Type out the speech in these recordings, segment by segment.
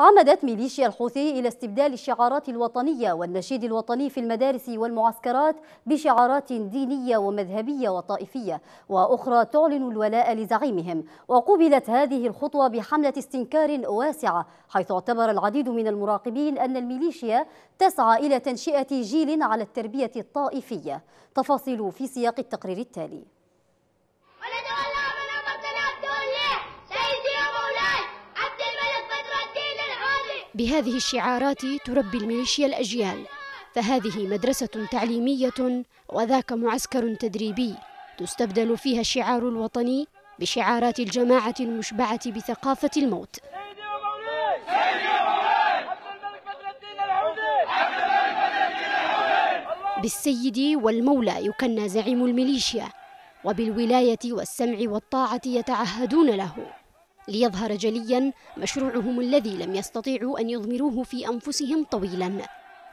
عمدت ميليشيا الحوثي إلى استبدال الشعارات الوطنية والنشيد الوطني في المدارس والمعسكرات بشعارات دينية ومذهبية وطائفية وأخرى تعلن الولاء لزعيمهم وقبلت هذه الخطوة بحملة استنكار واسعة حيث اعتبر العديد من المراقبين أن الميليشيا تسعى إلى تنشئة جيل على التربية الطائفية تفاصيل في سياق التقرير التالي بهذه الشعارات تربي الميليشيا الأجيال فهذه مدرسة تعليمية وذاك معسكر تدريبي تستبدل فيها الشعار الوطني بشعارات الجماعة المشبعة بثقافة الموت بالسيد والمولى يكنى زعيم الميليشيا وبالولاية والسمع والطاعة يتعهدون له ليظهر جليا مشروعهم الذي لم يستطيعوا أن يضمروه في أنفسهم طويلا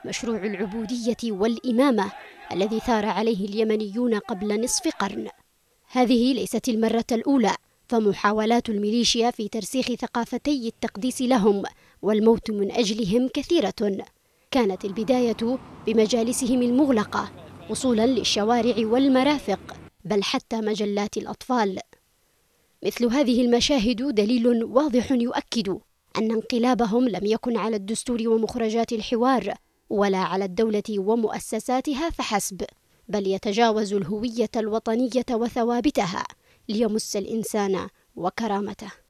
مشروع العبودية والإمامة الذي ثار عليه اليمنيون قبل نصف قرن هذه ليست المرة الأولى فمحاولات الميليشيا في ترسيخ ثقافتي التقديس لهم والموت من أجلهم كثيرة كانت البداية بمجالسهم المغلقة وصولا للشوارع والمرافق بل حتى مجلات الأطفال مثل هذه المشاهد دليل واضح يؤكد أن انقلابهم لم يكن على الدستور ومخرجات الحوار ولا على الدولة ومؤسساتها فحسب بل يتجاوز الهوية الوطنية وثوابتها ليمس الإنسان وكرامته